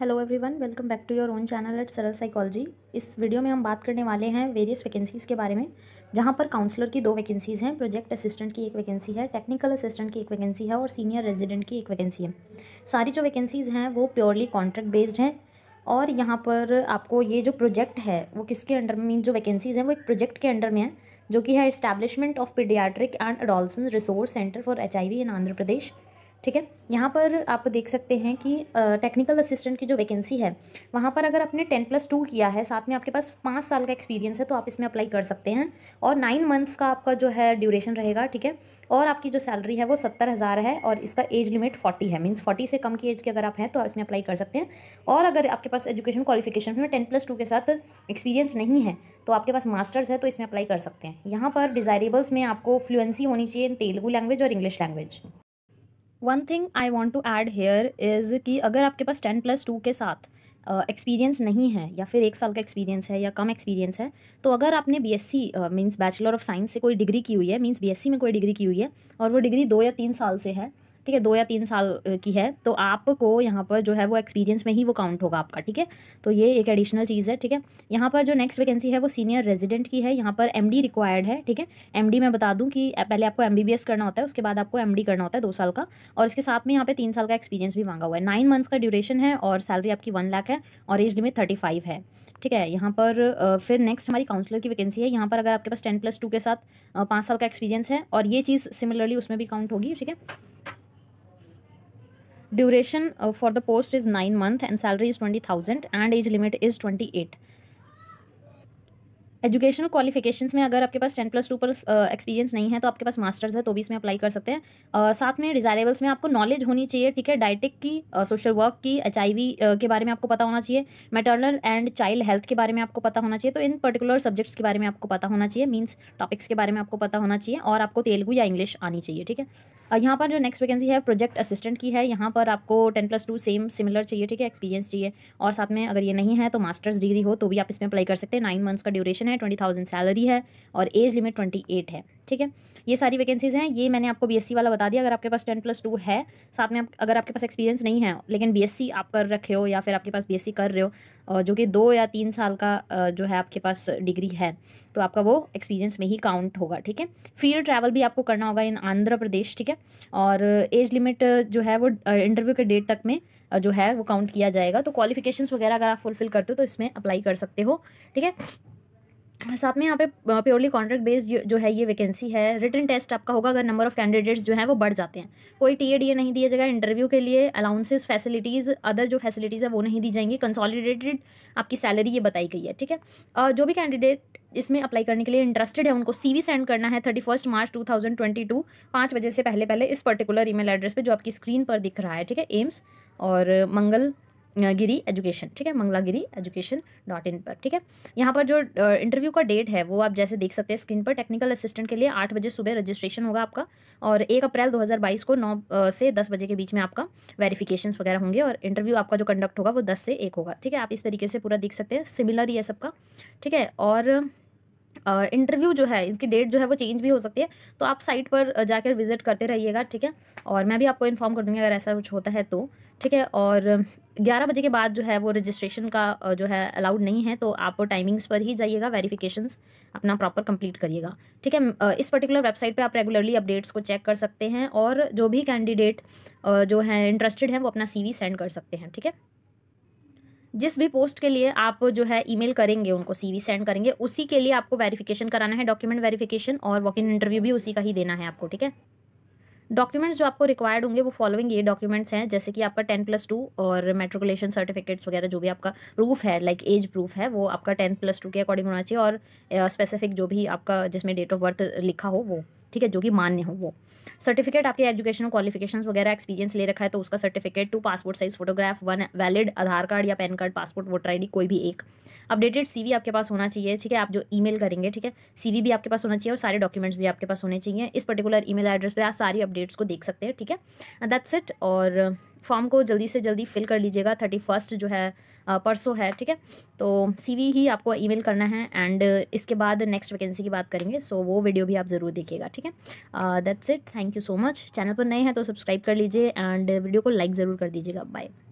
hello everyone welcome back to your own channel at Saral psychology इस video में हम बात करने वाले हैं वेरियस वैकेंसीज़ के बारे में जहां पर काउंसलर की दो वैकेंसीज़ हैं प्रोजेक्ट असिस्टेंट की एक वैकेंसी है टेक्निकल असिस्टेंट की एक वैकेंसी है और सीनियर रेजिडेंट की एक वैकेंसी है सारी जो वैकेंसीज़ हैं वो प्योरली कॉन्ट्रैक्ट बेस्ड हैं और यहाँ पर आपको ये जो प्रोजेक्ट है वो किसके अंडर मीन जो वैकेंसीज़ हैं वो एक प्रोजेक्ट के अंडर में है जो कि है establishment of paediatric and adolescent resource centre for H I V in Andhra Pradesh ठीक है यहाँ पर आप देख सकते हैं कि टेक्निकल असिस्टेंट की जो वैकेंसी है वहाँ पर अगर आपने टेन प्लस टू किया है साथ में आपके पास पाँच साल का एक्सपीरियंस है तो आप इसमें अप्लाई कर सकते हैं और नाइन मंथ्स का आपका जो है ड्यूरेशन रहेगा ठीक है और आपकी जो सैलरी है वो सत्तर हज़ार है और इसका एज लिमिट फोर्टी है मीन्स फोर्टी से कम की एज के अगर आप हैं तो आप इसमें अप्लाई कर सकते हैं और अगर आपके पास एजुकेशन क्वालिफिकेशन में टेन प्लस टू के साथ एक्सपीरियंस नहीं है तो आपके पास मास्टर्स है तो इसमें अप्लाई कर सकते हैं यहाँ पर डिज़ायरेबल्स में आपको फ्लुएंसी होनी चाहिए तेलुगू लैंग्वेज और English language one thing I want to add here is कि अगर आपके पास टेन प्लस टू के साथ एक्सपीरियंस uh, नहीं है या फिर एक साल का एक्सपीरियंस है या कम एक्सपीरियंस है तो अगर आपने B S C means bachelor of science से कोई डिग्री की हुई है मीन्स बी एस सी में कोई डिग्री की हुई है और वो डिग्री दो या तीन साल से है ठीक है दो या तीन साल की है तो आपको यहाँ पर जो है वो एक्सपीरियंस में ही वो काउंट होगा आपका ठीक है तो ये एक एडिशनल चीज़ है ठीक है यहाँ पर जो नेक्स्ट वैकेंसी है वो सीनियर रेजिडेंट की है यहाँ पर एम रिक्वायर्ड है ठीक है एम मैं बता दूँ कि पहले आपको एम करना होता है उसके बाद आपको एम करना होता है दो साल का और इसके साथ में यहाँ पर तीन साल का एक्सपीरियंस भी मांगा हुआ है नाइन मंथ्स का ड्यूरेशन है और सैलरी आपकी वन लाख है और एज लिमिट थर्टी फाइव है ठीक है यहाँ पर फिर नेक्स्ट हमारी काउंसलर की वैकेंसी है यहाँ पर अगर आपके पास टेन प्लस टू के साथ पाँच साल का एक्सपीरियंस है और ये चीज़ सिमिलरली उसमें भी काउंट होगी ठीक है duration for the post is nine month and salary is twenty thousand and age limit is twenty eight educational qualifications में अगर आपके पास टेन प्लस टू पर एक्सपीरियंस uh, नहीं है तो आपके पास मास्टर्स है तो भी इसमें अप्लाई कर सकते हैं uh, साथ में डिजायरेबल्स में आपको नॉलेज होनी चाहिए ठीक है डायटिक की सोशल uh, वर्क की एच uh, के बारे में आपको पता होना चाहिए मेटर्नल एंड चाइल्ड हेल्थ के बारे में आपको पता होना चाहिए तो इन पर्टिकुलर सब्जेक्ट्स के बारे में आपको पता होना चाहिए मीन्स टॉपिक्स के बारे में आपको पता होना चाहिए और आपको तेलुगू या इंग्लिश आनी चाहिए ठीक है यहाँ पर जो नेक्स्ट वैकेंसी है प्रोजेक्ट असिस्टेंट की है यहाँ पर आपको ten plus two same similar चाहिए ठीक है एक्सपीरियंस चाहिए और साथ में अगर ये नहीं है तो मास्टर्स डिग्री हो तो भी आप इसमें अप्लाई कर सकते हैं नाइन मंथ्स का ड्यूरेशन है ट्वेंटी थाउजेंड सैलरी है और एज लिमिट ट्वेंटी एट है ठीक है ये सारी वैकेंसीज हैं ये मैंने आपको बीएससी वाला बता दिया अगर आपके पास टेन प्लस टू है साथ में आप अगर आपके पास एक्सपीरियंस नहीं है लेकिन बीएससी आप कर रखे हो या फिर आपके पास बीएससी कर रहे हो जो कि दो या तीन साल का जो है आपके पास डिग्री है तो आपका वो एक्सपीरियंस में ही काउंट होगा ठीक है फील्ड ट्रैवल भी आपको करना होगा इन आंध्र प्रदेश ठीक है और एज लिमिट जो है वो इंटरव्यू के डेट तक में जो है वो काउंट किया जाएगा तो क्वालिफिकेशंस वगैरह अगर आप फुलफिल करते हो तो इसमें अप्लाई कर सकते हो ठीक है साथ में यहाँ पे प्योरली कॉन्ट्रैक्ट बेस्ड जो है ये वैकेंसी है रिटर्न टेस्ट आपका होगा अगर नंबर ऑफ कैंडिडेट्स जो हैं वो बढ़ जाते हैं कोई टी ए डी ए नहीं दिया जाएगा इंटरव्यू के लिए अलाउंसेस फैसिलिटीज़ अदर जो फैसिलिटीज़ है वो नहीं दी जाएंगी कंसॉलिडेटेड आपकी सैलरी ये बताई गई है ठीक है जो भी कैंडिडेट इसमें अप्लाई करने के लिए इंटरेस्टेड है उनको वी सेंड करना है thirty first March two thousand twenty two पाँच बजे से पहले पहले इस पर्टिकुलर ईमेल एड्रेस पर जो आपकी स्क्रीन पर दिख रहा है ठीक है एम्स और मंगल गिरी एजुकेशन ठीक है Mangalagiri education dot in पर ठीक है यहाँ पर जो इंटरव्यू का डेट है वो आप जैसे देख सकते हैं स्क्रीन पर टेक्निकल असिस्टेंट के लिए आठ बजे सुबह रजिस्ट्रेशन होगा आपका और एक अप्रैल 2022 को नौ से दस बजे के बीच में आपका वेरिफिकेशन वगैरह होंगे और इंटरव्यू आपका जो कंडक्ट होगा वो दस से एक होगा ठीक है आप इस तरीके से पूरा देख सकते हैं सिमिलर ही है सबका ठीक है और इंटरव्यू जो है इसकी डेट जो है वो चेंज भी हो सकती है तो आप साइट पर जाकर विजिट करते रहिएगा ठीक है और मैं भी आपको इन्फॉर्म कर दूँगी अगर ऐसा कुछ होता है तो ठीक है और ग्यारह बजे के बाद जो है वो रजिस्ट्रेशन का जो है अलाउड नहीं है तो आप टाइमिंग्स पर ही जाइएगा वेरिफिकेशंस अपना प्रॉपर कंप्लीट करिएगा ठीक है इस पर्टिकुलर वेबसाइट पे आप रेगुलरली अपडेट्स को चेक कर सकते हैं और जो भी कैंडिडेट जो है इंटरेस्टेड हैं वो अपना सीवी सेंड कर सकते हैं ठीक है जिस भी पोस्ट के लिए आप जो है ईमेल करेंगे उनको सीवी सेंड करेंगे उसी के लिए आपको वेरिफिकेशन कराना है डॉक्यूमेंट वेरिफिकेशन और वॉक इन इंटरव्यू भी उसी का ही देना है आपको ठीक है डॉक्यूमेंट्स जो आपको रिक्वायर्ड होंगे वो फॉलोइंग ये डॉक्यूमेंट्स हैं जैसे कि आपका टेन प्लस टू और मेट्रिकुलेशन सर्टिफिकेट्स वगैरह जो भी आपका प्रूफ है लाइक एज प्रूफ है वो आपका टेन प्लस टू के अकॉर्डिंग होना चाहिए और स्पेसिफिक uh, जो भी आपका जिसमें डेट ऑफ बर्थ लिखा हो वो ठीक है जो कि मान्य हो वो सर्टिफिकेट आपके एजुकेशन क्वालिफिकेशन वगैरह एक्सपीरियंस ले रखा है तो उसका certificate two passport size photograph one valid Aadhaar card या PAN card passport voter ID कोई भी एक अपडेटेड सीवी आपके पास होना चाहिए ठीक है आप जो ईमेल करेंगे ठीक है सीवी भी आपके पास होना चाहिए और सारे डॉक्यूमेंट्स भी आपके पास होने चाहिए इस पर्टिकुलर ईमेल एड्रेस पर आप सारी अपडेट्स को देख सकते हैं ठीक है दैट्स इट और फॉर्म को जल्दी से जल्दी फिल कर लीजिएगा थर्टी फर्स्ट जो है परसों है ठीक है तो वी ही आपको ईमेल करना है एंड इसके बाद नेक्स्ट वैकेंसी की बात करेंगे सो वो वीडियो भी आप ज़रूर देखिएगा ठीक है that's it thank you so much channel पर नए हैं तो सब्सक्राइब कर लीजिए एंड वीडियो को लाइक ज़रूर कर दीजिएगा बाय